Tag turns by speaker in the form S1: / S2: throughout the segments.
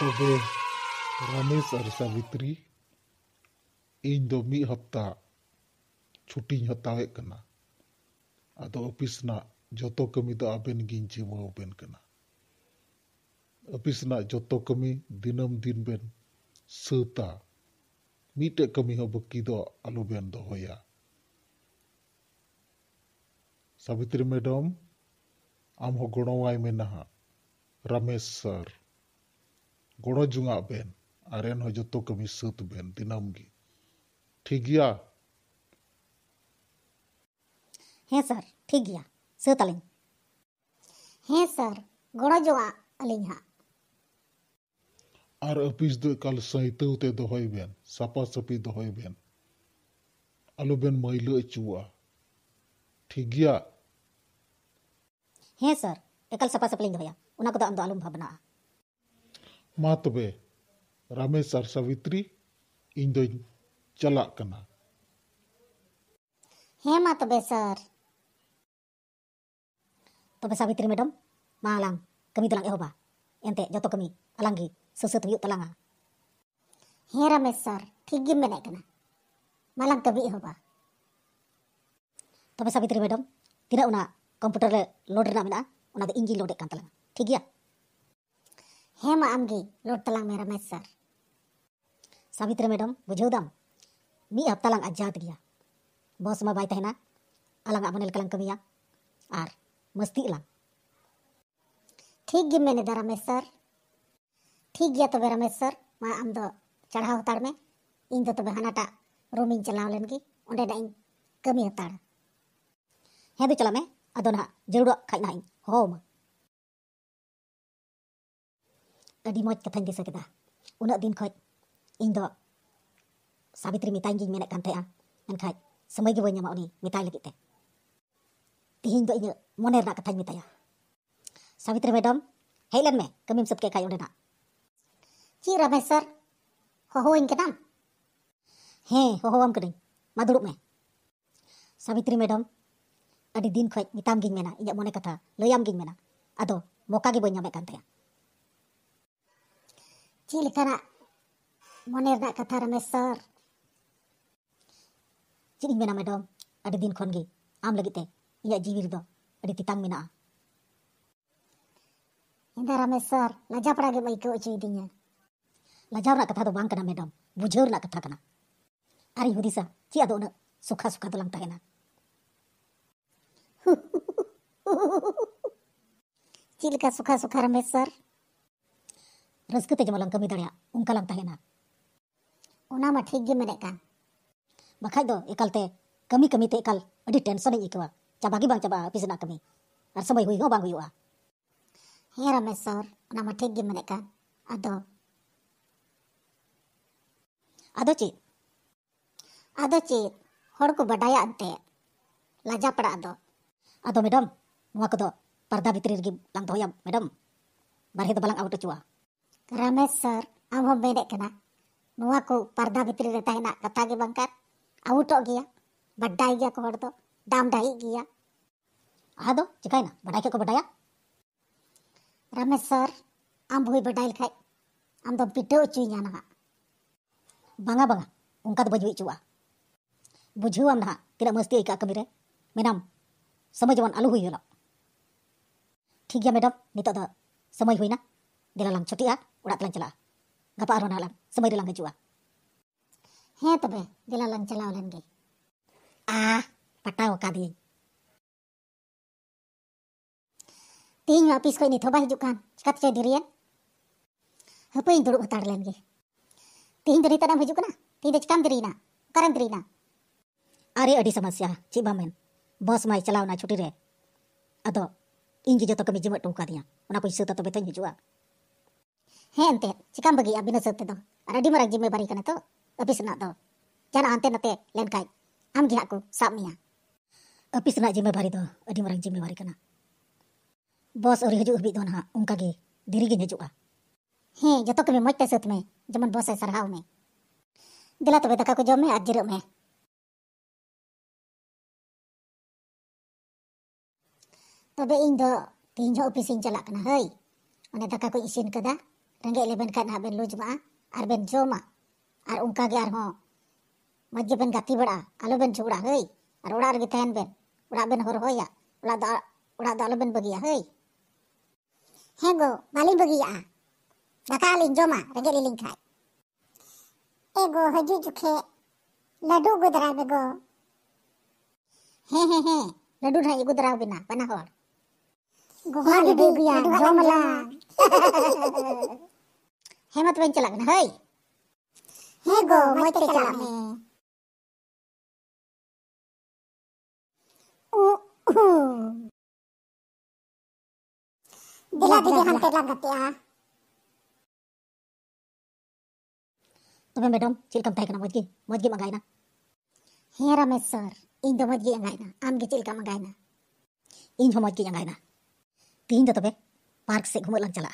S1: तो वे रमेश और सावित्री इन दो मी हफ्ता छुट्टी हतावे करना अदो ऑफिस ना जोतो कमी तो आबेन गिन जिम्मा ओपन करना ऑफिस ना जोतो कमी दिनम दिन बेन सता मीटे कमी हो बकी दो आलो बेन दो होया सावित्री मैडम आम हो गुणवाई में नहा रमेश सर ᱜᱚᱲᱚ ᱡᱚᱝᱟᱜ ᱵᱮᱱ ᱟᱨᱮᱱ ᱦᱚᱸ ᱡᱚᱛᱚ ᱠᱟᱹᱢᱤ ᱥᱟᱹᱛ ᱵᱮᱱ ᱫᱤᱱᱟᱹᱢ ᱜᱮ ᱴᱷᱤᱠ ᱜᱮᱭᱟ
S2: ᱦᱮᱸ ᱥᱟᱨ ᱴᱷᱤᱠ ᱜᱮᱭᱟ ᱥᱟᱹᱛ ᱟᱹᱞᱤᱧ ᱦᱮᱸ ᱥᱟᱨ ᱜᱚᱲᱚ ᱡᱚᱝᱟᱜ ᱟᱹᱞᱤᱧ ᱦᱟᱸᱜ
S1: ᱟᱨ ᱚᱯᱷᱤᱥ ᱫᱚ ᱮᱠᱟᱞ ᱥᱟᱹᱭᱛᱟᱹᱣ ᱛᱮ ᱫᱚᱦᱚᱭ ᱵᱮᱱ ᱥᱟᱯᱟ ᱥᱟᱹᱯᱤ ᱫᱚᱦᱚᱭ ᱵᱮᱱ ᱟᱞᱚᱵᱮᱱ ᱢᱟᱹᱭᱞᱟᱹ ᱦᱚᱪᱚᱣᱟᱜᱼᱟ ᱴᱷᱤक ᱜᱮᱭᱟ
S2: ᱦᱮᱸ ᱥᱟᱨ ᱮᱠᱟᱞ ᱥᱟᱯᱟ ᱥᱟᱹᱯᱤ ᱞᱤᱧ ᱫᱚᱦᱚᱭᱟ ᱚᱱᱟ ᱠᱚᱫᱚ ᱟᱢ ᱫᱚ ᱟᱞᱚᱢ ᱵᱷᱟᱵᱽᱱᱟᱜᱼᱟ
S1: ᱢᱟ ᱛᱚᱵᱮ ᱨᱟᱢᱮᱥ ᱟᱨ ᱥᱟᱵᱤᱛᱨᱤ ᱤᱧ ᱫᱚᱧ ᱪᱟᱞᱟᱜ ᱠᱟᱱᱟ
S2: ᱦᱮᱸ ᱢᱟ ᱛᱚᱵᱮ ᱥᱟᱨ ᱛᱚᱵᱮ ᱥᱟᱵᱤᱛᱨᱤ ᱢᱮᱰᱟᱢ ᱢᱟ ᱟᱞᱟᱝ ᱠᱟᱹᱢᱤ ᱫᱚᱞᱟᱝ ᱮᱦᱚᱵᱟ ᱮᱱᱛᱮ ᱡᱚᱛᱚ ᱠᱟᱹᱢᱤ ᱟᱞᱟᱝ ᱜᱮ ᱥᱟᱹᱥᱟᱹᱛ ᱦᱩᱭᱩᱜ ᱛᱟᱞᱟᱝᱟ ᱦᱮᱸ ᱨᱟᱢᱮᱥ ᱥᱟᱨ ᱴᱷᱤᱠ ᱜᱮᱢ ᱢᱮᱱᱮᱫ ᱠᱟᱱᱟ ᱢᱟᱞᱟᱝ ᱠᱟᱹᱢᱤ ᱮᱦᱚᱵᱟ ᱛᱚᱵᱮ ᱥᱟᱵᱤᱛᱨᱤ ᱢᱮᱰᱟᱢ ᱛᱤᱱᱟᱹᱜ ᱚᱱᱟ ᱠᱚᱢᱯᱤᱭᱩᱴᱟᱨ ᱨᱮ ᱞᱳᱰ ᱨᱮᱱᱟᱜ ᱢᱮᱱᱟᱜᱼᱟ ᱚᱱᱟ ᱫᱚ ᱤᱧ ᱜᱤᱧ ᱞᱳᱰᱮᱫ ᱠᱟᱱ ᱛᱟᱞᱟᱝᱟ ᱴᱷᱤᱠ ᱜᱮᱭᱟ हेम आमगे लोट्टलांग मेरा मैच सर सावित्री मैडम बुझेदम मी हफ्तालांग आजाद गया बॉस मा बाई तहना अलग अमनेल कलंग कमिया और मस्ती ठीक गे मैंने दा रमेश सर ठीक गया तब तो रमेश सर मैं आम दो चढ़ाव हताड़ में इन दो तब तो हनाटा रूमिंग चलाव लेन की ओंडे ना कमी हताड़ है भी चला मैं अदो जरूर खाई ना ᱟᱹᱰᱤ ᱢᱚᱡᱽ ᱠᱟᱛᱷᱟᱧ ᱫᱤᱥᱟᱹ ᱠᱮᱫᱟ ᱩᱱᱟᱹᱜ ᱫᱤᱱ ᱠᱷᱚᱡ ᱤᱧ ᱫᱚ ᱥᱟᱵᱤᱛᱨᱤ ᱢᱮᱛᱟᱧ ᱜᱤᱧ ᱢᱮᱱᱮᱫ ᱠᱟᱱ ᱛᱟᱦᱮᱸᱜᱼᱟ ᱢᱮᱱᱠᱷᱟᱡ ᱥᱚᱢᱚᱭ ᱜᱮ ᱵᱟᱹᱧ ᱧᱟᱢᱟ ᱩᱱᱤ ᱢᱮᱛᱟᱭ ᱞᱟᱹᱜᱤᱫ ᱛᱮ ᱛᱤᱦᱤᱧ ᱫᱚ ᱤᱧᱟᱹᱜ ᱢᱚᱱᱮ ᱨᱮᱱᱟᱜ ᱠᱟᱛᱷᱟᱧ ᱢᱮᱛᱟᱭᱟ ᱥᱟᱵᱤᱛᱨᱤ ᱢᱮᱰᱟᱢ ᱦᱮᱡ ᱞᱮᱱ ᱢᱮ ᱠᱟᱹᱢᱤᱢ ᱥᱟᱹᱛ ᱠᱮᱫ ᱠᱷᱟᱡ ᱚᱸᱰᱮᱱᱟᱜ ᱪᱮᱫ ᱨᱟᱢᱮᱥ ᱥᱟᱨ ᱦᱚᱦᱚᱣᱟᱹᱧ ᱠᱟᱱᱟᱢ ᱦᱮᱸ ᱦᱚᱦᱚᱣᱟᱢ ᱠᱟᱹᱱᱟᱹᱧ ᱢᱟ ᱫᱩᱲᱩᱵ ᱢᱮ ᱥᱟᱵᱤᱛᱨᱤ ᱢᱮᱰᱟᱢ ᱟᱹᱰᱤ ᱫᱤᱱ ᱠᱷᱚᱡ ᱢᱮᱛᱟᱢ ᱜᱤᱧ ᱢᱮᱱᱟ ᱤᱧᱟᱹᱜ ᱢᱚᱱᱮ ᱠᱟᱛᱷᱟ ᱞᱟᱹᱭᱟᱢ ᱜᱤᱧ ᱢᱮᱱᱟ ᱟᱫᱚ ᱢᱚᱠᱟ ᱜᱮ ᱵᱟᱹᱧ ᱧᱟᱢᱮᱫ ᱠᱟᱱ ᱛᱟᱦᱮᱸᱜᱼᱟ ᱪᱮᱫ ᱞᱮᱠᱟᱱᱟᱜ ᱢᱚᱱᱮ ᱨᱮᱱᱟᱜ ᱠᱟᱛᱷᱟ ᱨᱚᱢᱮᱥ ᱥᱟᱨ ᱪᱮᱫ ᱤᱧ ᱢᱮᱱᱟ ᱢᱮᱰᱚᱢ ᱟᱹᱰᱤ ᱫᱤᱱ ᱠᱷᱚᱱ ᱜᱮ ᱟᱢ ᱞᱟᱹᱜᱤᱫ ᱛᱮ ᱤᱧᱟᱹᱜ ᱡᱤᱣᱤ ᱨᱮᱫᱚ ᱟᱹᱰᱤ ᱛᱮᱛᱟᱝ ᱢᱮᱱᱟᱜᱼᱟ ᱤᱧᱫᱚ ᱨᱚᱢᱮᱥ ᱥᱟᱨ ᱞᱟᱡᱟᱯᱲᱟ ᱜᱮᱢ ᱟᱹᱭᱠᱟᱹᱣ ᱦᱚᱪᱚᱭᱤᱫᱤᱧᱟ ᱞᱟᱡᱟᱣ ᱨᱮᱱᱟᱜ ᱠᱟᱛᱷᱟ ᱫᱚ ᱵᱟᱝ ᱠᱟᱱᱟ ᱢᱮᱰᱚᱢ ᱵᱩᱡᱷᱟᱹᱣ ᱨᱮᱱᱟᱜ ᱠᱟᱛᱷᱟ ᱠᱟᱱᱟ ᱟᱨᱤᱧ ᱦᱩᱫᱤᱥᱟ ᱪᱮᱫ ᱟᱫᱚ ᱩᱱᱟᱹᱜ ᱥᱩᱠᱷᱟ ᱥᱩᱠᱷᱟ ᱫᱚᱞᱟᱝ ᱛᱟᱦᱮᱱᱟ ᱪᱮᱫ ᱞᱮᱠᱟ ᱥᱩᱠᱷᱟ ᱥᱩᱠᱷᱟ ᱨᱚᱢᱮᱥ ᱥᱟᱨ ᱨᱟᱹᱥᱠᱟᱹ ᱛᱮ ᱡᱮᱢᱚᱱ ᱞᱟᱝ ᱠᱟᱹᱢᱤ ᱫᱟᱲᱮᱭᱟᱜ ᱚᱱᱠᱟ ᱞᱟᱝ ᱛᱟᱦᱮᱱᱟ ᱚᱱᱟ ᱢᱟ ᱴᱷᱤᱠ ᱜᱮ ᱢᱮᱱᱮᱫ ᱠᱟᱱ ᱵᱟᱠᱷᱟᱡ ᱫᱚ ᱮᱠᱟᱞᱛᱮ ᱠᱟᱹᱢᱤ ᱠᱟᱹᱢᱤ ᱛᱮ ᱮᱠᱟᱞ ᱟᱹᱰᱤ ᱴᱮᱱᱥᱚᱱᱤᱧ ᱟᱹᱭᱠᱟᱹᱣᱟ ᱪᱟᱵᱟ ᱜᱮ ᱵᱟᱝ ᱪᱟᱵᱟᱜᱼᱟ ᱚᱯᱷᱤᱥ ᱨᱮᱱᱟᱜ ᱠᱟᱹᱢᱤ ᱟᱨ ᱥᱚᱢᱚᱭ ᱦᱩᱭ ᱦᱚᱸ ᱵᱟᱝ ᱦᱩᱭᱩᱜᱼᱟ ᱦᱮᱸ ᱨᱚᱢᱮᱥ ᱥᱚᱨ ᱚᱱᱟ ᱢᱟ ᱴᱷᱤᱠ ᱜᱮ ᱢᱮᱱᱮᱫ ᱠᱟᱱ ᱟᱫᱚ ᱟᱫᱚ ᱪᱮᱫ ᱟᱫᱚ ᱪᱮᱫ ᱦᱚᱲ ᱠᱚ ᱵᱟᱰᱟᱭᱟ ᱮᱱᱛᱮ ᱞᱟᱡᱟ ᱯᱟᱲᱟᱜ ᱫᱚ ᱟᱫᱚ ᱢᱮᱰᱟᱢ ᱱᱚᱣᱟ ᱠᱚᱫᱚ ᱯᱟᱨᱫᱟ ᱵᱷᱤᱛᱨᱤ ᱨᱮᱜᱮ ᱞᱟᱝ ᱫᱚᱦᱚᱭᱟ ᱢᱮᱰᱟᱢ ᱵᱟᱨᱦᱮ ᱫᱚ ᱵᱟᱞᱟᱝ ᱟᱣᱩᱴ ᱦᱚᱪᱚᱣᱟ रमेश सर आम हम को पर्दा भितर कथा बंकर आउट गया बड़ा गया को तो दाम डाई गया आ दो चिकायना बड़ा के को बड़ाया रमेश सर आम भूई बड़ाई खाय आम तो पिटो चुई जाना हा बंगा बंगा उनका तो बजवी चुआ बुझू आम ना तेरा मस्ती एक आकमी रे मैडम समझ वन आलू हुई ठीक है मैडम नीत समय हुई ना दिला छुट्टी आ udah telan celah, gak apa-apa orang dalam, semuanya dalam kejuang. Hei, tapi dia lalang celah lain gak? Ah, patah kok kadi. Tinggal pis kau ini coba hidupkan, cepat cair diri ya. Apa yang dulu utar lain gak? Tinggal diri tanam hidupkan, tidak cekam diri na, karam diri na. Ari ada sama siapa? Cik Bamen, bos mai celah na cuti deh. Ado, ingin jatuh kami jemput tuh kadinya. Mana kau jatuh tapi tanya juga. ᱦᱮᱸ ᱮᱱᱛᱮᱫ ᱪᱤᱠᱟᱢ ᱵᱟᱹᱜᱤᱭᱟ ᱵᱤᱱᱟᱹ ᱥᱟᱹᱛ ᱛᱮᱫᱚ ᱟᱨ ᱟᱹᱰᱤ ᱢᱟᱨᱟᱝ ᱡᱤᱢᱢᱮᱵᱟᱨᱤ ᱠᱟᱱᱟ ᱛᱚ ᱚᱯᱷᱤᱥ ᱨᱮᱱᱟᱜ ᱫᱚ ᱡᱟᱦᱟᱱᱟᱜ ᱦᱟᱱᱛᱮ ᱱᱟᱛᱮ ᱞᱮᱱᱠᱷᱟᱡ ᱟᱢ ᱜᱮ ᱦᱟᱸᱜ ᱠᱚ ᱥᱟᱵ ᱢᱮᱭᱟ ᱚᱯᱷᱤᱥ ᱨᱮᱱᱟᱜ ᱡᱤᱢᱢᱮᱵᱟᱨᱤ ᱫᱚ ᱟᱹᱰᱤ ᱢᱟᱨᱟᱝ ᱡᱤᱢᱢᱮᱵᱟᱨᱤ ᱠᱟᱱᱟ ᱵᱚᱥ ᱟᱹᱣᱨᱤ ᱦᱤᱡᱩᱜ ᱦᱟᱹᱵᱤᱡ ᱫᱚ ᱱᱟᱦᱟᱜ ᱚᱱᱠᱟ ᱜᱮ ᱫᱮᱨᱤ ᱜᱤᱧ ᱦᱤᱡᱩᱜᱼᱟ ᱦᱮᱸ ᱡᱚᱛᱚ ᱠᱟᱹᱢᱤ ᱢᱚᱡᱽ ᱛᱮ ᱥᱟᱹᱛ ᱢᱮ ᱡᱮᱢᱚᱱ ᱵᱚᱥ ᱮ ᱥᱟᱨᱦᱟᱣ ᱢᱮ ᱫᱮᱞᱟ ᱛᱚᱵᱮ ᱫᱟᱠᱟ ᱠᱚ ᱡᱚᱢ ᱢᱮ ᱟᱨ ᱡᱤᱨᱟᱹᱜ ᱢᱮ ᱛᱚᱵᱮ ᱤᱧ ᱫᱚ ᱛᱤᱦᱤᱧ ᱦᱚᱸ ᱚᱯᱷᱤᱥᱤᱧ ᱪᱟᱞᱟᱜ ᱠᱟᱱᱟ ᱦᱳᱭ ᱚᱱᱮ ᱫᱟᱠᱟ ᱠᱚᱧ ᱤᱥᱤᱱ ᱠᱟᱫᱟ ᱨᱮᱸᱜᱮᱡ ᱞᱮᱵᱮᱱ ᱠᱷᱟᱱ ᱦᱟᱸᱜ ᱵᱮᱱ ᱞᱩᱡᱽᱢᱟᱜᱼᱟ ᱟᱨ ᱵᱮᱱ ᱡᱚᱢᱟ ᱟᱨ ᱚᱱᱠᱟ ᱜᱮ ᱟᱨᱦᱚᱸ ᱢᱚᱡᱽ ᱜᱮᱵᱮᱱ ᱜᱟᱛᱮ ᱵᱟᱲᱟᱜᱼᱟ ᱟᱞᱚᱵᱮᱱ ᱡᱷᱚᱜᱽᱲᱟ ᱦᱟᱹᱭ ᱟᱨ ᱚᱲᱟᱜ ᱨᱮᱜᱮ ᱛᱟᱦᱮᱱ ᱵᱮᱱ ᱚᱲᱟᱜ ᱵᱮᱱ ᱦᱚᱨᱦᱚᱭᱟ ᱚᱲᱟᱜ ᱫᱚ ᱚᱲᱟᱜ ᱫᱚ ᱟᱞᱚᱵᱮᱱ ᱵᱟᱹᱜᱤᱭᱟ ᱦᱟᱹᱭ ᱦᱮᱸ ᱜᱚ ᱵᱟᱹᱞᱤᱧ ᱵᱟᱹᱜᱤᱭᱟᱜᱼᱟ ᱫᱟᱠᱟ ᱞᱤᱧ ᱡᱚᱢᱟ ᱨᱮᱸᱜᱮᱡ ᱞᱤᱧ ᱠᱷᱟᱡ ᱮ ᱜᱚ ᱦᱤᱡᱩᱜ ᱡᱚᱠᱷᱮᱡ ᱞᱟᱹᱰᱩ ᱟᱹᱜᱩ ᱫᱟᱨᱟᱭ ᱢᱮ ᱜᱚ ᱦᱮᱸ ᱦᱮᱸ ᱦᱮᱸ ᱞᱟᱹᱰᱩ ᱱᱟᱦᱟᱜ ᱟᱹᱜᱩ ᱫᱟᱨᱟᱣ ᱵᱮᱱᱟ ᱵᱟᱱᱟ ᱦᱚᱲ ᱜᱚᱜᱚ ᱞᱟᱹᱰᱩ ᱟᱹᱜᱩᱭᱟ ᱡᱚᱢ ᱟᱞᱟᱝ হেমত বাইন চালাক না হই হ্যাঁ গো মইতে চালাম ও ও दिला दिले हम तेला गतिया तुम्हें मैडम चिलकम तय करना मजगी मजगी मंगाई ना हे रमेश सर इन दो मजगी मंगाई ना आम के चिलका मंगाई ना इन जो मजगी मंगाई ना तीन दो तबे तो पार्क से घूमने लग चला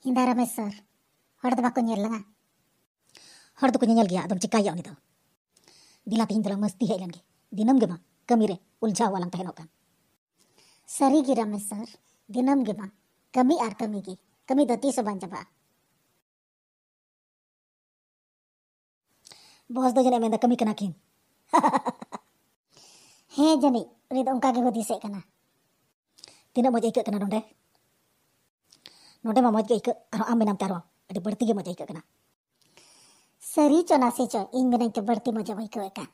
S2: Indah ramai sir. Hor de bakun nyel langa. Hor de kun nyel gya adam cikai yong itu. Dila pihin dalam mesti hai langge. Dinam gema kamire uljah walang tahen okan. Sari gira mes sir. Dinam gema kami ar kami gi. Kami dati soban jaba. Bos do jene menda kami kena kin. Hehehe. hehehe, jani, rida unka gego disek kena. Tidak mau jadi ikut kena dong deh. ᱱᱚᱰᱮ ᱢᱟ ᱢᱚᱡᱽ ᱜᱮ ᱟᱹᱭᱠᱟᱹᱜ ᱟᱨᱦᱚᱸ ᱟᱢ ᱢᱮᱱᱟᱢ ᱛᱮ ᱟᱨᱦᱚᱸ ᱟᱹᱰᱤ ᱵᱟᱹᱲᱛᱤ ᱜᱮ ᱢᱚᱡᱽ ᱟᱹᱭᱠᱟᱹᱜ ᱠᱟᱱᱟ ᱥᱟᱹᱨᱤ ᱪᱚ ᱱᱟᱥᱮ ᱪᱚ ᱤᱧ ᱢᱮᱱᱟᱹᱧ ᱛᱮ ᱵᱟᱹᱲᱛᱤ ᱢᱚᱡᱽ ᱮᱢ ᱟᱹᱭᱠᱟᱹᱣᱮᱫ ᱠᱟᱱ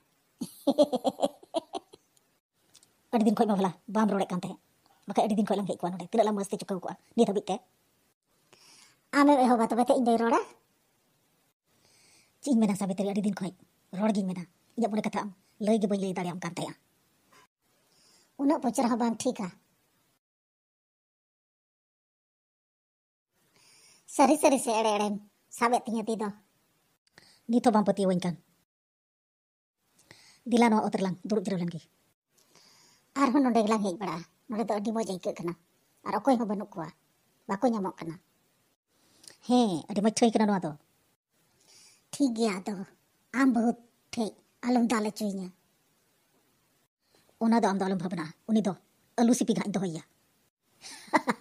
S2: ᱟᱹᱰᱤ ᱫᱤᱱ ᱠᱷᱚᱡ ᱢᱟ ᱵᱷᱟᱞᱟ ᱵᱟᱢ ᱨᱚᱲᱮᱫ ᱠᱟᱱ ᱛᱟᱦᱮᱸᱫ ᱵᱟᱠᱷᱟᱡ ᱟᱹᱰᱤ ᱫᱤᱱ ᱠᱷᱚᱡ ᱞᱟᱝ ᱦᱮᱡ ᱠᱚᱜᱼᱟ ᱱᱚᱰᱮ ᱛᱤᱱᱟᱹᱜ ᱞᱟᱝ ᱢᱚᱡᱽ ᱛᱮ ᱪᱩᱠᱟᱹᱣ ᱠᱚᱜᱼᱟ ᱱᱤᱭᱟᱹ ᱫᱷᱟᱹᱵᱤᱡ ᱛᱮ ᱟᱢᱮᱢ ᱮᱦᱚᱵᱟ ᱛᱚᱵᱮ ᱛᱮ ᱤᱧ ᱫᱚᱧ ᱨᱚᱲᱟ ᱪᱮᱫ ᱤᱧ ᱢᱮᱱᱟ ᱥᱟᱵᱤᱛᱨᱤ ᱟᱹᱰᱤ ᱫᱤᱱ ᱠᱷᱚᱡ ᱨᱚᱲ ᱜᱤᱧ ᱢᱮᱱᱟ ᱤᱧᱟᱹᱜ ᱢᱚᱱᱮ ᱠᱟᱛᱷᱟ ᱟᱢ ᱞᱟᱹᱭ ᱜᱮ ᱵᱟᱹᱧ ᱞᱟᱹᱭ ᱫᱟᱲᱮᱭᱟᱢ ᱠᱟᱱ ᱛᱟᱦᱮᱸᱜᱼᱟ ᱩᱱᱟᱹᱜ ᱯᱚᱪᱟᱨ ᱦᱚᱸ ᱵᱟᱝ ᱴᱷᱤᱠᱟ Sari-sari si RRM, sabi tinya tito. Dito bang pati wengkan. Dila noa otor lang, duduk jiru lagi. Arhon nunda ilang hei bada, nunda to adi moja ikut kena. Ar okoy hong banuk kuwa, bako kena. He, adi moja ikut kena noa to. Tigi ato, am bahut te, alam dala cuy Una do am dalam bhabna, unido, alusi piga indo hoya.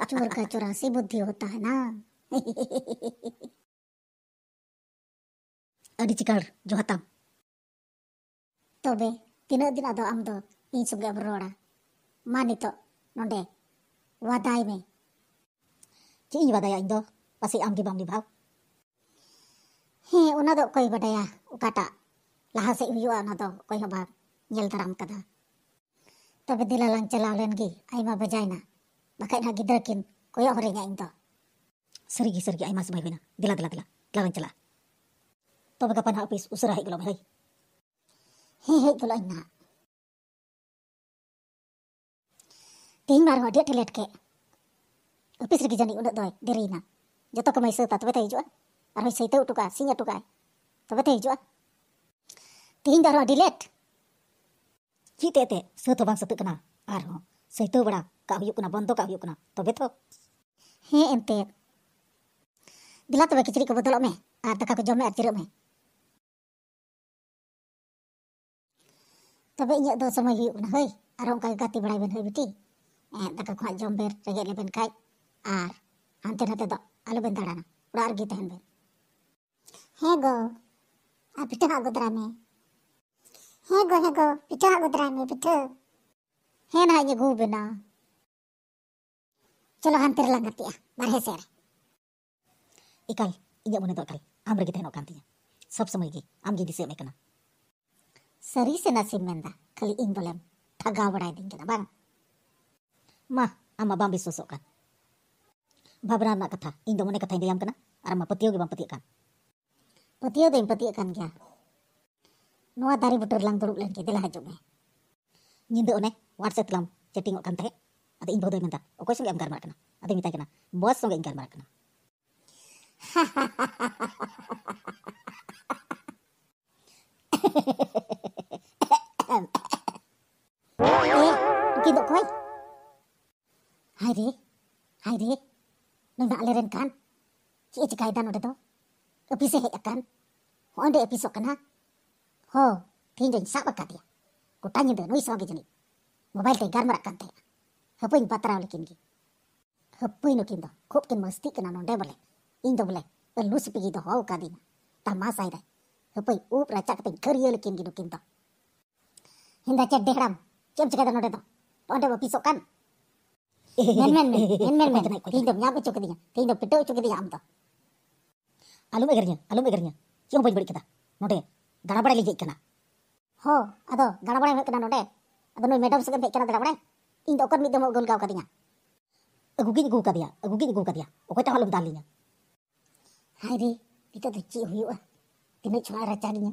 S2: Curga curang si ya. buddhi na. ᱟᱹᱰᱤ ᱪᱤᱠᱟᱹᱲ ᱡᱚᱦᱟᱛᱟᱢ ᱛᱚᱵᱮ ᱛᱤᱱᱟᱹᱜ ᱫᱤᱱ ᱟᱫᱚ ᱟᱢ ᱫᱚ ᱤᱧ ᱥᱚᱸᱜᱮ ᱮᱢ ᱨᱚᱲᱟ ᱢᱟ ᱱᱤᱛᱚᱜ ᱱᱚᱸᱰᱮ ᱣᱟᱫᱟᱭ ᱢᱮ ᱪᱮᱫ ᱤᱧ ᱵᱟᱰᱟᱭᱟ ᱤᱧ ᱫᱚ ᱯᱟᱥᱮᱡ ᱟᱢᱜᱮ ᱵᱟᱢ ᱱᱤᱵᱷᱟᱣ ᱦᱮᱸ ᱚᱱᱟ ᱫᱚ ᱚᱠᱚᱭ ᱵᱟᱰᱟᱭᱟ ᱚᱠᱟᱴᱟᱜ ᱞᱟᱦᱟ ᱥᱮᱫ ᱦᱩᱭᱩᱜᱼᱟ ᱚᱱᱟ ᱫᱚ ᱚᱠᱚᱭ ᱦᱚᱸ ᱵᱟᱝ ᱧᱮᱞ ᱫᱟᱨᱟᱢ ᱠᱟᱫᱟ ᱛᱚᱵᱮ ᱫᱮᱞᱟ ᱞᱟᱝ ᱪᱟᱞᱟᱣ ᱞᱮᱱᱜᱮ ᱟᱭᱢᱟ ᱵᱟᱡᱟᱭᱱᱟ ᱵᱟᱠᱷᱟᱡ ᱱᱟᱜ ᱜᱤᱫᱽᱨᱟᱹ ᱠᱤᱱ ᱠᱚᱭᱚᱜ ᱦᱚᱨᱮᱧᱟ ᱤᱧ ᱫᱚ sergi sergi ay mas bayi na dila dila dila lawan chala to baga pan hapis usara hai gulo bhai he he gulo na tin bar ho diat letke upis rigi jani unda doy derina. na jato kamai sa tatwe tai jua ar hoy sai tau tuka sing atuka tabe tai jua tin dar ho dilet ki te te sa to bang sa tukna ar ho sai tau bada ka hoyukna bondo ka hoyukna tobe to ente ᱫᱮᱞᱟ ᱛᱚᱵᱮ ᱠᱤᱪᱨᱤᱡ ᱠᱚ ᱵᱚᱫᱚᱞᱚᱜ ᱢᱮ ᱟᱨ ᱫᱟᱠᱟ ᱠᱚ ᱡᱚᱢ ᱢᱮ ᱟᱨ ᱡᱤᱨᱟᱹᱜ ᱢᱮ ᱛᱚᱵᱮ ᱤᱧᱟᱹᱜ ᱫᱚ ᱥᱚᱢᱚᱭ ᱦᱩᱭᱩᱜ ᱠᱟᱱᱟ ᱦᱳᱭ ᱟᱨ ᱚᱱᱠᱟ ᱜᱮ ᱜᱟᱛᱮ ᱵᱟᱲᱟᱭ ᱵᱮᱱ ᱦᱳᱭ ᱵᱤᱴᱤ ᱫᱟᱠᱟ ᱠᱚ ᱦᱟᱸᱜ ᱡᱚᱢ ᱵᱮᱱ ᱨᱮᱸᱜᱮᱡ ᱞᱮᱵᱮᱱ ᱠᱷᱟᱡ ᱟᱨ ᱦᱟᱱᱛᱮ ᱱᱟᱛᱮ ᱫᱚ ᱟᱞᱚᱵᱮᱱ ᱫᱟᱬᱟᱱᱟ ᱚᱲᱟᱜ ᱨᱮᱜᱮ ᱛᱟᱦᱮᱱ ᱵᱮᱱ ᱦᱮᱸ ᱜᱚ ᱟᱨ ᱯᱤᱴᱷᱟᱹ ᱦᱟᱸᱜ ᱜᱚᱫᱽᱨᱟᱭ ᱢᱮ ᱦᱮᱸ ᱜᱚ ᱦᱮᱸ ᱜᱚ ᱯᱤᱴᱷᱟᱹ ᱦᱟᱸᱜ ᱜᱚᱫᱽᱨᱟᱭ ᱢᱮ ᱯᱤᱴᱷᱟᱹ ᱦᱮᱸ ᱱᱟᱦᱟᱜ ᱤᱧ ᱟᱹᱜᱩ ᱵᱮᱱᱟ ᱪᱚᱞᱚ ᱦᱟᱱᱛᱮ ᱨᱮᱞᱟᱝ ᱜᱟᱛᱮᱜᱼᱟ ᱵᱟᱨᱦᱮ ᱥᱮᱫ ᱨᱮ ᱮᱠᱟᱞ ᱤᱧᱟᱹᱜ ᱢᱚᱱᱮ ᱫᱚ ᱮᱠᱟᱞ ᱟᱢ ᱨᱮᱜᱮ ᱛᱟᱦᱮᱱᱚᱜ ᱠᱟᱱ ᱛᱤᱧᱟ ᱥᱚᱵ ᱥᱚᱢᱚᱭ ᱜᱮ ᱟᱢ ᱜᱮ ᱫᱤᱥᱟᱹ ᱢᱮ ᱠᱟᱱᱟ ᱥᱟᱹᱨᱤ ᱥᱮ ᱱᱟᱥᱮᱢ ᱢᱮᱱᱫᱟ ᱠᱷᱟᱹᱞᱤ ᱤᱧ ᱵᱚᱞᱮᱢ ᱴᱷᱟᱜᱟᱣ ᱵᱟᱲᱟᱭᱫᱤᱧ ᱠᱟᱱᱟ ᱵᱟᱝ ᱢᱟ ᱟᱢᱢᱟ ᱵᱟᱢ ᱵᱤᱥᱥᱟᱥᱚᱜ ᱠᱟᱱ ᱵᱷᱟᱵᱽᱱᱟ ᱨᱮᱱᱟᱜ ᱠᱟᱛᱷᱟ ᱤᱧ ᱫᱚ ᱢᱚᱱᱮ ᱠᱟᱛᱷᱟᱧ ᱞᱟᱹᱭᱟᱢ ᱠᱟᱱᱟ ᱟᱨ ᱟᱢᱢᱟ ᱯᱟᱹᱛᱭᱟᱹᱣ ᱜᱮ ᱵᱟᱢ ᱯᱟᱹᱛᱭᱟᱹᱜ ᱠᱟᱱ ᱯᱟᱹᱛᱭᱟᱹᱣ ᱫᱚᱧ ᱯᱟᱹᱛᱭᱟᱹᱜ ᱠᱟᱱ ᱜᱮᱭᱟ ᱱᱚᱣᱟ ᱫᱟᱨᱮ ᱵᱩᱴᱟᱹ ᱨᱮᱞᱟᱝ ᱫᱩᱲᱩᱵ ᱞᱮᱱᱜᱮ ᱫᱮᱞᱟ ᱦᱤᱡᱩᱜ ᱢᱮ ᱧᱤᱫᱟᱹ ᱚᱱᱮ ᱦᱳᱣᱟᱴᱥᱮᱯ ᱛᱮᱞᱟᱝ ᱪᱮᱴᱤᱝᱚᱜ ᱠᱟᱱ ᱛᱟᱦᱮᱸᱫ ᱟᱫᱚ ᱤᱧ ᱵᱟᱹᱦᱩ ᱫᱚᱭ ᱢᱮᱱᱫᱟ ᱚᱠᱚᱭ ᱥᱚᱸᱜᱮ ᱮᱢ ᱜᱟᱞᱢᱟᱨᱟᱜ ᱠᱟᱱᱟ ᱟᱫᱚᱧ ᱢᱮᱛᱟᱭ ᱠᱟᱱᱟ ᱵᱚᱥ ᱥᱚᱸᱜᱮ ᱤᱧ ᱜᱟᱞᱢᱟᱨᱟᱜ ᱠᱟᱱᱟ kidok koy haydi haydi nungna aleren kan ki eji kaidan ode do opise he kan episode episok kana ho tinjin sab katia kutanya de noi soge jeni mobile te garmara kan te hapuin patra lekin gi hapuin kin do khub kin masti kana nonde bale ಇಂದವುಲೆ ಲೂಸಿಪಿಗಿದ ಹಾವು ಕಾದಿನ ತಮಾಸ ಇದೆ pi ಊಪ್ರ ಚಕತೆ ಕರಿಯಲು ಕಿಂಗಿನು ಕಿಂತ ಹಿಂದ ಚಡ್ಡೆ ಹಿಡಮ್ ಕೆಂಚಗದ ನೋಡದ ಒಂಡೆ ಒಪ್ಪಿಸೋ ಕನ್ ಮೆನ್ ಮೆನ್ ಮೆನ್ ಮೆನ್ ಮೆನ್ ತಿಂದು ಮ್ಯಾಪು ಚುಕದಿಯ ತಿಂದು ಪಿಟ್ಟು ಚುಕದಿಯ ಅಂತ ಅಲುಮೆ ಗರಿಯ ಅಲುಮೆ ಗರಿಯ ಕಿಯೋ ಬೈ ಬಡಿಕದ ನೋಡೆ ಗಡಬಡಲಿ ಜೈಕನ ಹೋ ಅದೋ ಗಡಬಡ ಹೇಳ್ಕನ ನೋಡೆ ಅದನ್ನು ಮೇಡಮ್ ಸಗ ಬೇಕನ ಗಡಬಡ ಇಂದ ಒಕ್ಕರ್ ಮಿದ್ದ ಮಗಲ್ ಗಾವ್ ಕದಿಯ ಅಗುಗಿನ ಗು ಕದಿಯ ಅಗುಗಿನ ಗು ಕದಿಯ ಒಕಟ ಹಲುಂ ದಾಲಿಯ hari itu tuh cih huyu ah tidak cuma racarnya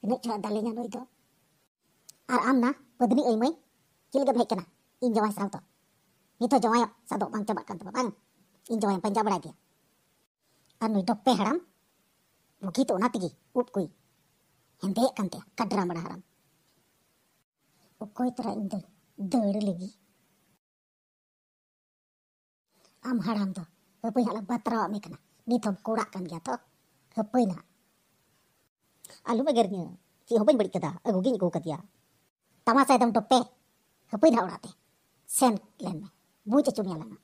S2: tidak cuma dalinya loh itu ar amna pedni ini mai kita gak baik in jawa sal jawa ya satu bang coba kan tuh in jawa yang penjabat lagi anu itu peharam mungkin tuh nanti up kui hendak kan tuh kadram berharam up kui terah in dari lagi am haram tuh tapi halah batra mekna ini tempat kan toh, hepin lah. Aku mengerti nih, si hepin balik ke sana, aku gini gokat dia. Tama saya dalam topeng, hepin dah udah teh, sen ten, bujat cumi lama.